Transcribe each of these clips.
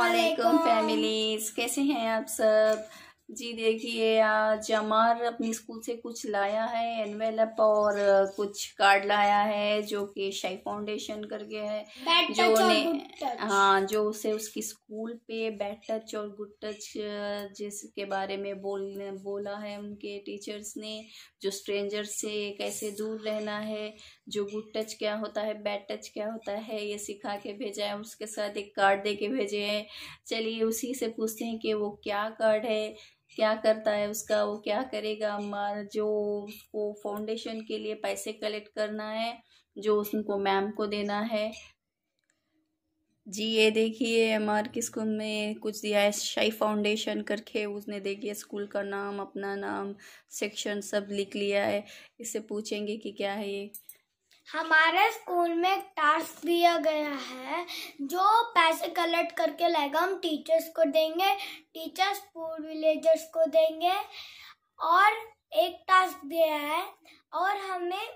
असलकुम फैमिलीज कैसे हैं आप सब जी देखिए आज अमार अपने स्कूल से कुछ लाया है एनवेलप और कुछ कार्ड लाया है जो कि शाही फाउंडेशन करके है जो ने हाँ जो उसे उसकी स्कूल पे बैड टच और गुड टच जिसके बारे में बोल बोला है उनके टीचर्स ने जो स्ट्रेंजर से कैसे दूर रहना है जो गुड टच क्या होता है बैड टच क्या होता है ये सिखा के भेजा है उसके साथ एक कार्ड दे के भेजे हैं चलिए उसी से पूछते हैं कि वो क्या कार्ड है क्या करता है उसका वो क्या करेगा मार जो उसको फाउंडेशन के लिए पैसे कलेक्ट करना है जो उसको मैम को देना है जी ये देखिए एम आर स्कूल में कुछ दिया है शाही फाउंडेशन करके उसने देखिए स्कूल का नाम अपना नाम सेक्शन सब लिख लिया है इससे पूछेंगे कि क्या है ये हमारे स्कूल में एक टास्क दिया गया है जो पैसे कलेक्ट करके लाएगा हम टीचर्स को देंगे टीचर्स फूड विलेजर्स को देंगे और एक टास्क दिया है और हमें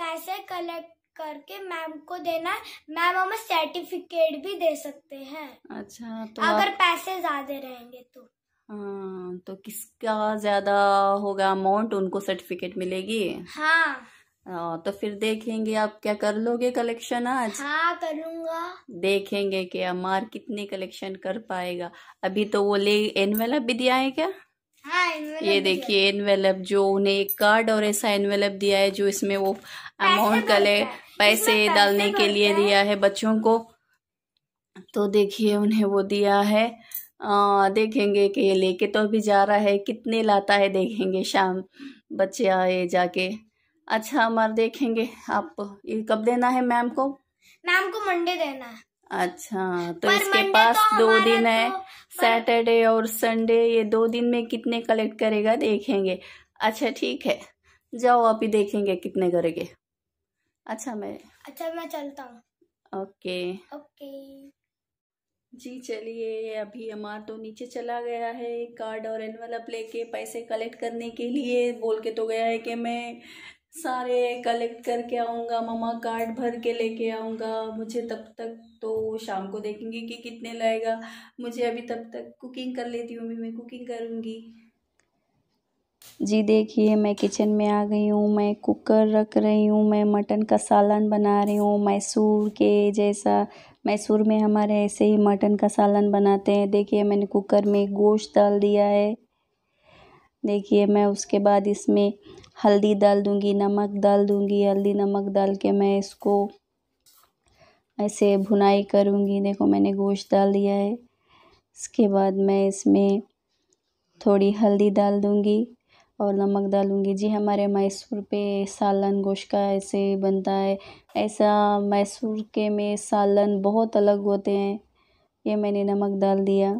पैसे कलेक्ट करके मैम को देना मैम हमें सर्टिफिकेट भी दे सकते हैं अच्छा तो अगर आप... पैसे ज्यादा रहेंगे तो हाँ तो किसका ज्यादा होगा अमाउंट उनको सर्टिफिकेट मिलेगी हाँ हाँ, तो फिर देखेंगे आप क्या कर लोगे कलेक्शन आज हाँ करूंगा देखेंगे कि अमार कितने कलेक्शन कर पाएगा अभी तो वो ले एनवेलप भी दिया है क्या हाँ, ये देखिए एनवेलप जो उन्हें एक कार्ड और ऐसा एनवेलप दिया है जो इसमें वो अमाउंट कले पैसे डालने के लिए दिया है बच्चों को तो देखिए उन्हें वो दिया है आ, देखेंगे कि ये लेके तो अभी जा रहा है कितने लाता है देखेंगे शाम बच्चे आए जाके अच्छा हमारे देखेंगे आप ये कब देना है मैम को मैम को मंडे देना है अच्छा तो इसके पास तो दो दिन तो, है सैटरडे और संडे ये दो दिन में कितने कलेक्ट करेगा देखेंगे अच्छा ठीक है जाओ आप ही देखेंगे कितने करेंगे अच्छा मैं अच्छा मैं चलता हूँ ओके ओके जी चलिए अभी हमारा तो नीचे चला गया है कार्ड और एनवल लेके पैसे कलेक्ट करने के लिए बोल के तो गया है कि मैं सारे कलेक्ट करके आऊँगा ममा कार्ड भर के लेके आऊँगा मुझे तब तक तो शाम को देखेंगे कि कितने लाएगा मुझे अभी तब तक कुकिंग कर लेती हूँ अभी मैं कुकिंग करूँगी जी देखिए मैं किचन में आ गई हूँ मैं कुकर रख रही हूँ मैं मटन का सालन बना रही हूँ मैसूर के जैसा मैसूर में हमारे ऐसे ही मटन का सालन बनाते हैं देखिए मैंने कुकर में गोश्त डाल दिया है देखिए मैं उसके बाद इसमें हल्दी डाल दूँगी नमक डाल दूँगी हल्दी नमक डाल के मैं इसको ऐसे भुनाई करूँगी देखो मैंने गोश्त डाल दिया है इसके बाद मैं इसमें थोड़ी हल्दी डाल दूँगी और नमक डालूँगी जी हमारे मैसूर पे सालन गोश्त का ऐसे बनता है ऐसा मैसूर के में सालन बहुत अलग होते हैं ये मैंने नमक डाल दिया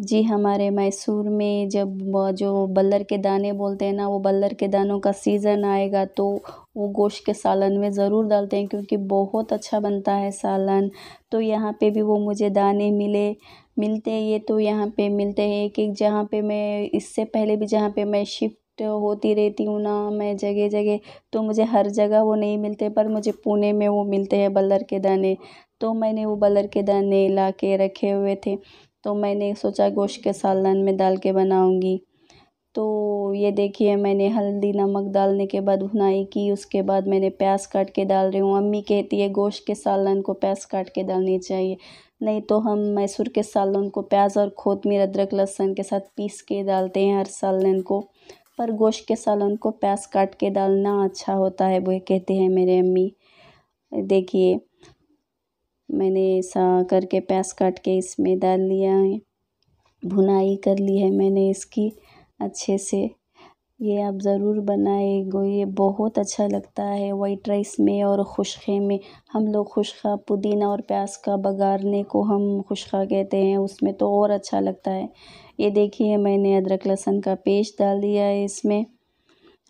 जी हमारे मैसूर में जब जो बल्लर के दाने बोलते हैं ना वो बल्लर के दानों का सीज़न आएगा तो वो गोश्त के सालन में ज़रूर डालते हैं क्योंकि बहुत अच्छा बनता है सालन तो यहाँ पे भी वो मुझे दाने मिले मिलते हैं ये तो यहाँ पे मिलते हैं एक एक जहाँ पे मैं इससे पहले भी जहाँ पे मैं शिफ्ट होती रहती हूँ ना मैं जगह जगह तो मुझे हर जगह वो नहीं मिलते पर मुझे पुणे में वो मिलते हैं बल्लर के दाने तो मैंने वो बलर के दाने ला के रखे हुए थे तो मैंने सोचा गोश्त के सालन में डाल के बनाऊँगी तो ये देखिए मैंने हल्दी नमक डालने के बाद भुनाई की उसके बाद मैंने प्याज काट के डाल रही हूँ अम्मी कहती है गोश्त के सालन को प्याज काट के डालनी चाहिए नहीं तो हम मैसूर के सालन को प्याज और खोतमीर अदरक लहसन के साथ पीस के डालते हैं हर सालन को पर गोश्त के सालन को प्याज काट के डालना अच्छा होता है वो कहते हैं मेरे अम्मी देखिए मैंने ऐसा करके प्याज काट के इसमें डाल लिया है भुनाई कर ली है मैंने इसकी अच्छे से ये आप ज़रूर बनाए गो ये बहुत अच्छा लगता है वाइट राइस में और खुशखे में हम लोग खुशखा पुदीना और प्याज का बगारने को हम खुशखा कहते हैं उसमें तो और अच्छा लगता है ये देखिए मैंने अदरक लहसुन का पेस्ट डाल दिया है इसमें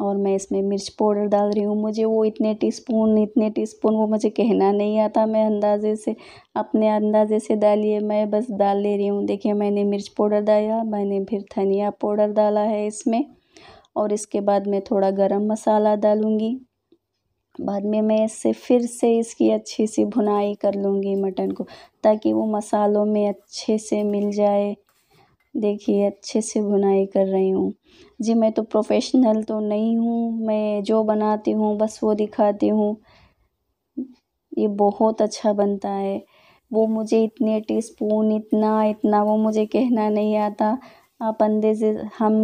और मैं इसमें मिर्च पाउडर डाल रही हूँ मुझे वो इतने टीस्पून इतने टीस्पून वो मुझे कहना नहीं आता मैं अंदाज़े से अपने अंदाज़े से डालिए मैं बस डाल ले रही हूँ देखिए मैंने मिर्च पाउडर डाला मैंने फिर धनिया पाउडर डाला है इसमें और इसके बाद मैं थोड़ा गरम मसाला डालूँगी बाद में मैं इससे फिर से इसकी अच्छी सी भुनाई कर लूँगी मटन को ताकि वो मसालों में अच्छे से मिल जाए देखिए अच्छे से भुनाई कर रही हूँ जी मैं तो प्रोफेशनल तो नहीं हूँ मैं जो बनाती हूँ बस वो दिखाती हूँ ये बहुत अच्छा बनता है वो मुझे इतने टीस्पून इतना इतना वो मुझे कहना नहीं आता आप अंदेजे हम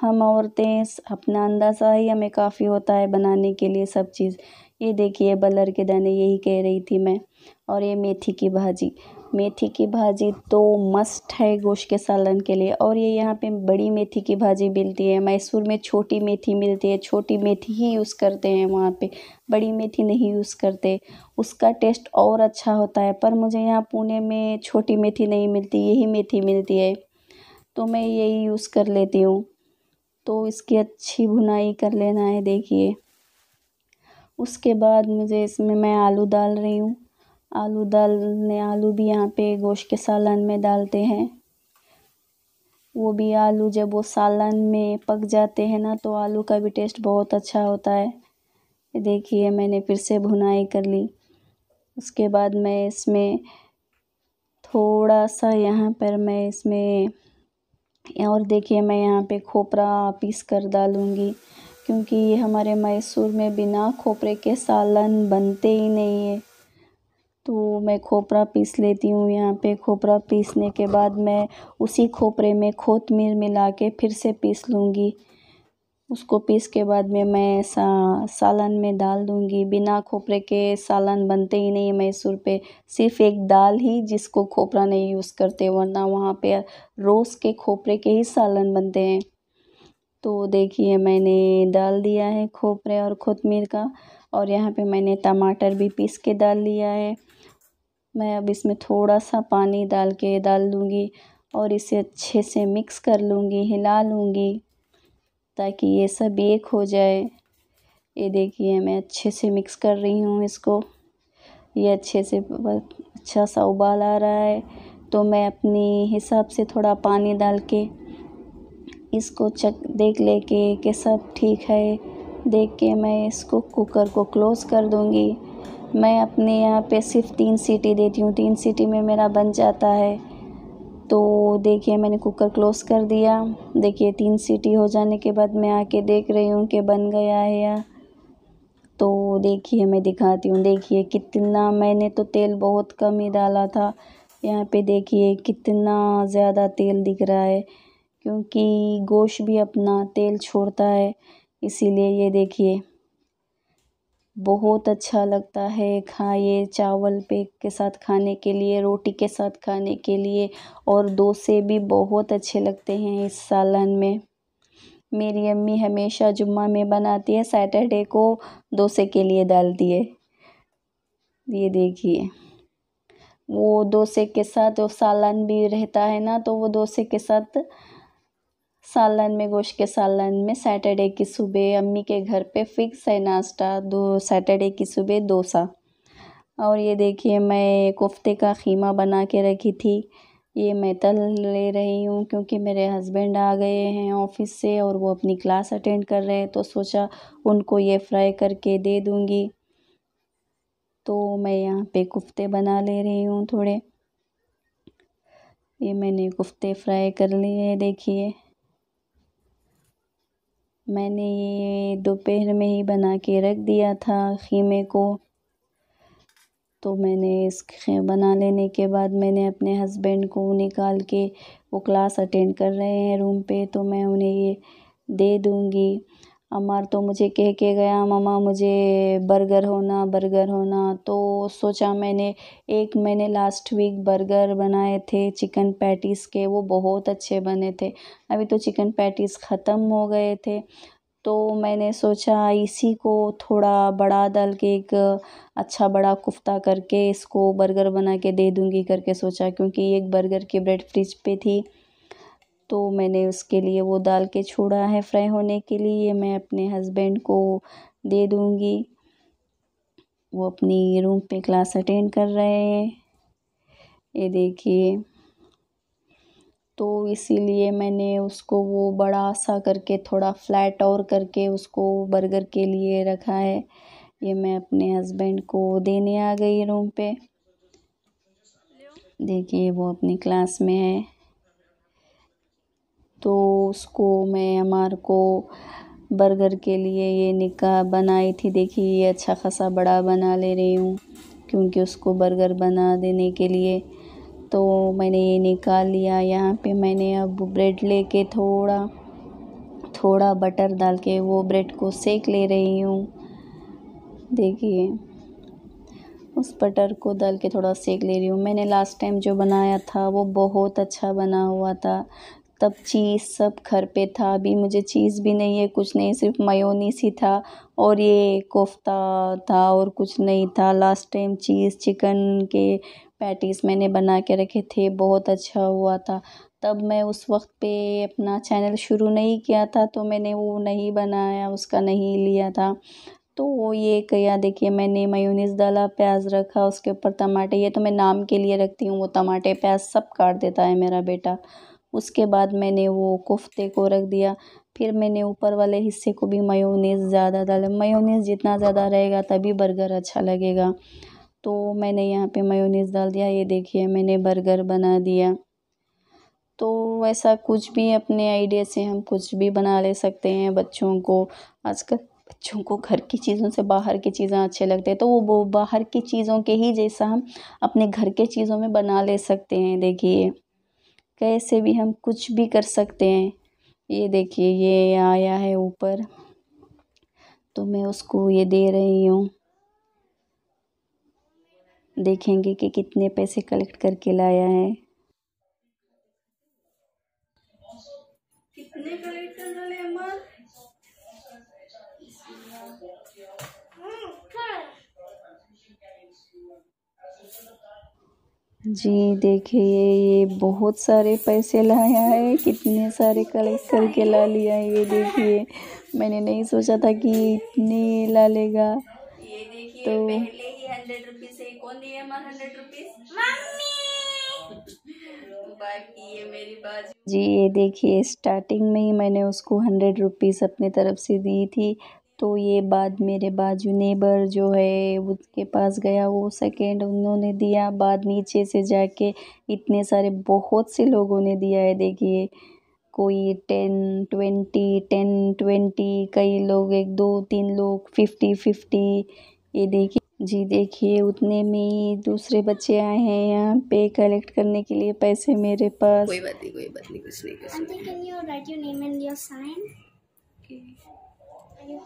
हम औरतें अपना अंदाज़ा ही हमें काफ़ी होता है बनाने के लिए सब चीज़ ये देखिए बलर के दाने यही कह रही थी मैं और ये मेथी की भाजी मेथी की भाजी तो मस्ट है गोश्त के सालन के लिए और ये यहाँ पे बड़ी मेथी की भाजी मिलती है मैसूर में छोटी मेथी मिलती है छोटी मेथी ही यूज़ करते हैं वहाँ पे बड़ी मेथी नहीं यूज़ करते उसका टेस्ट और अच्छा होता है पर मुझे यहाँ पुणे में छोटी मेथी नहीं मिलती यही मेथी मिलती है तो मैं यही यूज़ कर लेती हूँ तो इसकी अच्छी भुनाई कर लेना है देखिए उसके बाद मुझे इसमें मैं आलू डाल रही हूँ आलू डालने आलू भी यहाँ पे गोश्त के सालन में डालते हैं वो भी आलू जब वो सालन में पक जाते हैं ना तो आलू का भी टेस्ट बहुत अच्छा होता है देखिए मैंने फिर से भुनाई कर ली उसके बाद मैं इसमें थोड़ा सा यहाँ पर मैं इसमें और देखिए मैं यहाँ पे खोपरा पीस कर डालूँगी क्योंकि हमारे मैसूर में बिना खोपरे के सालन बनते ही नहीं है तो मैं खोपरा पीस लेती हूँ यहाँ पे खोपरा पीसने के बाद मैं उसी खोपरे में खोतमीर मिला के फिर से पीस लूँगी उसको पीस के बाद में मैं सा सालन में डाल दूँगी बिना खोपरे के सालन बनते ही नहीं है मैसूर पे सिर्फ एक दाल ही जिसको खोपरा नहीं यूज़ करते वरना वहाँ पे रोज़ के खोपरे के ही सालन बनते हैं तो देखिए मैंने डाल दिया है खोपरे और खोतमीर का और यहाँ पे मैंने टमाटर भी पीस के डाल लिया है मैं अब इसमें थोड़ा सा पानी डाल के डाल दूँगी और इसे अच्छे से मिक्स कर लूँगी हिला लूँगी ताकि ये सब एक हो जाए ये देखिए मैं अच्छे से मिक्स कर रही हूँ इसको ये अच्छे से अच्छा सा उबाल आ रहा है तो मैं अपने हिसाब से थोड़ा पानी डाल के इसको चक देख ले के कि सब ठीक है देख के मैं इसको कुकर को क्लोज़ कर दूँगी मैं अपने यहाँ पे सिर्फ तीन सीटी देती हूँ तीन सीटी में मेरा बन जाता है तो देखिए मैंने कुकर क्लोज़ कर दिया देखिए तीन सीटी हो जाने के बाद मैं आके देख रही हूँ कि बन गया है या तो देखिए मैं दिखाती हूँ देखिए कितना मैंने तो तेल बहुत कम ही डाला था यहाँ पे देखिए कितना ज़्यादा तेल दिख रहा है क्योंकि गोश्त भी अपना तेल छोड़ता है इसीलिए ये देखिए बहुत अच्छा लगता है खाइए चावल पे के साथ खाने के लिए रोटी के साथ खाने के लिए और डोसे भी बहुत अच्छे लगते हैं इस सालन में मेरी अम्मी हमेशा जुम्मा में बनाती है सैटरडे को डोसे के लिए डालती है ये देखिए वो डोसे के साथ वो सालन भी रहता है ना तो वो डोसे के साथ सालन में गोश्त के सालन में सैटरडे की सुबह अम्मी के घर पे फिक्स है नाश्ता दो सैटरडे की सुबह डोसा और ये देखिए मैं कोफ्ते का खीमा बना के रखी थी ये मैं तल ले रही हूँ क्योंकि मेरे हस्बैंड आ गए हैं ऑफिस से और वो अपनी क्लास अटेंड कर रहे हैं तो सोचा उनको ये फ्राई करके दे दूँगी तो मैं यहाँ पे कोफ्ते बना ले रही हूँ थोड़े ये मैंने कोफ्ते फ्राई कर लिए देखिए मैंने ये दोपहर में ही बना के रख दिया था ख़ीमे को तो मैंने इस बना लेने के बाद मैंने अपने हस्बैंड को निकाल के वो क्लास अटेंड कर रहे हैं रूम पे तो मैं उन्हें ये दे दूँगी अमर तो मुझे कह के गया मम्मा मुझे बर्गर होना बर्गर होना तो सोचा मैंने एक मैंने लास्ट वीक बर्गर बनाए थे चिकन पैटीज़ के वो बहुत अच्छे बने थे अभी तो चिकन पैटीज़ ख़त्म हो गए थे तो मैंने सोचा इसी को थोड़ा बड़ा डाल के एक अच्छा बड़ा कुफ़्ता करके इसको बर्गर बना के दे दूँगी करके सोचा क्योंकि एक बर्गर की ब्रेड फ्रिज पे थी तो मैंने उसके लिए वो दाल के छोड़ा है फ्राई होने के लिए मैं अपने हस्बैंड को दे दूँगी वो अपनी रूम पे क्लास अटेंड कर रहे हैं ये देखिए तो इसीलिए मैंने उसको वो बड़ा सा करके थोड़ा फ्लैट और करके उसको बर्गर के लिए रखा है ये मैं अपने हस्बैंड को देने आ गई रूम पे देखिए वो अपनी क्लास में है तो उसको मैं हमारे को बर्गर के लिए ये निका बनाई थी देखिए ये अच्छा ख़ासा बड़ा बना ले रही हूँ क्योंकि उसको बर्गर बना देने के लिए तो मैंने ये निकाल लिया यहाँ पे मैंने अब ब्रेड लेके थोड़ा थोड़ा बटर डाल के वो ब्रेड को सेक ले रही हूँ देखिए उस बटर को डाल के थोड़ा सेक ले रही हूँ मैंने लास्ट टाइम जो बनाया था वो बहुत अच्छा बना हुआ था तब चीज़ सब घर पे था अभी मुझे चीज़ भी नहीं है कुछ नहीं सिर्फ मयोनीस ही था और ये कोफ़्ता था और कुछ नहीं था लास्ट टाइम चीज़ चिकन के पैटीज़ मैंने बना के रखे थे बहुत अच्छा हुआ था तब मैं उस वक्त पे अपना चैनल शुरू नहीं किया था तो मैंने वो नहीं बनाया उसका नहीं लिया था तो वो ये क्या देखिए मैंने मयूनीस डाला प्याज रखा उसके ऊपर टमाटे ये तो मैं नाम के लिए रखती हूँ वो टमाटे प्याज सब काट देता है मेरा बेटा उसके बाद मैंने वो कोफ्ते को रख दिया फिर मैंने ऊपर वाले हिस्से को भी मयोनीस ज़्यादा डाला मयोनीस जितना ज़्यादा रहेगा तभी बर्गर अच्छा लगेगा तो मैंने यहाँ पे मयोनीस डाल दिया ये देखिए मैंने बर्गर बना दिया तो वैसा कुछ भी अपने आइडिया से हम कुछ भी बना ले सकते हैं बच्चों को आजकल बच्चों को घर की चीज़ों से बाहर की चीज़ें अच्छे लगते हैं तो वो बाहर की चीज़ों के ही जैसा हम अपने घर के चीज़ों में बना ले सकते हैं देखिए कैसे भी हम कुछ भी कर सकते हैं ये देखिए ये आया है ऊपर तो मैं उसको ये दे रही हूँ देखेंगे कि कितने पैसे कलेक्ट करके लाया है कितने कलेक्ट करना जी देखिए ये बहुत सारे पैसे लाया है कितने सारे कलेक्ट करके ला लिया है ये देखिए मैंने नहीं सोचा था कि इतने ला लेगा तो जी ये देखिए स्टार्टिंग में ही मैंने उसको हंड्रेड रुपीज़ अपनी तरफ से दी थी तो ये बाद मेरे बाजू नेबर जो है उसके पास गया वो सेकेंड उन्होंने दिया बाद नीचे से जाके इतने सारे बहुत से लोगों ने दिया है देखिए कोई टेन ट्वेंटी टेन ट्वेंटी कई लोग एक दो तीन लोग फिफ्टी फिफ्टी ये देखिए जी देखिए उतने में ही दूसरे बच्चे आए हैं यहाँ पे कलेक्ट करने के लिए पैसे मेरे पास कोई बात नहीं कोई बात नहीं कुछ नहीं कुछ नहीं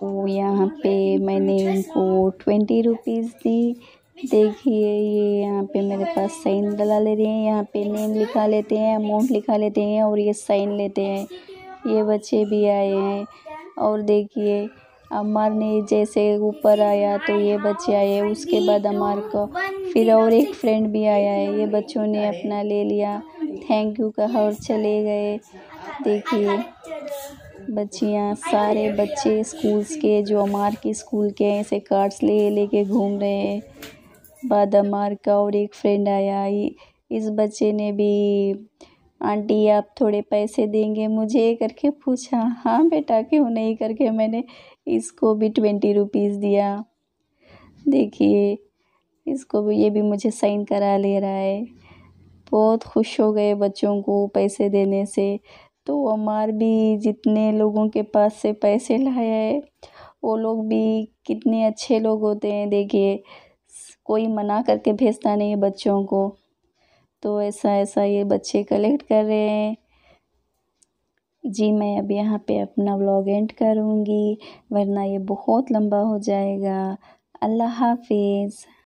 तो यहाँ पे मैंने इनको ट्वेंटी रुपीज़ दी देखिए ये यहाँ पे मेरे पास साइन डला लेते हैं यहाँ पे नेम लिखा लेते हैं अमाउंट लिखा लेते हैं और ये साइन लेते हैं ये बच्चे भी आए हैं और देखिए अमार ने जैसे ऊपर आया तो ये बच्चे आए उसके बाद अमार को फिर और एक फ्रेंड भी आया है ये बच्चों ने अपना ले लिया थैंक यू कहा और चले गए देखिए बच्चियाँ सारे बच्चे स्कूल्स के जो अमार के स्कूल के हैं ऐसे कार्ड्स ले लेके घूम रहे हैं बाद अमार का और एक फ्रेंड आया इस बच्चे ने भी आंटी आप थोड़े पैसे देंगे मुझे करके पूछा हाँ बेटा क्यों नहीं करके मैंने इसको भी ट्वेंटी रुपीज़ दिया देखिए इसको भी ये भी मुझे साइन करा ले रहा है बहुत खुश हो गए बच्चों को पैसे देने से तो अमार भी जितने लोगों के पास से पैसे लाया है वो लोग भी कितने अच्छे लोग होते हैं देखिए कोई मना करके भेजता नहीं है बच्चों को तो ऐसा ऐसा ये बच्चे कलेक्ट कर रहे हैं जी मैं अब यहाँ पे अपना व्लॉग एंड करूँगी वरना ये बहुत लंबा हो जाएगा अल्लाह हाफिज़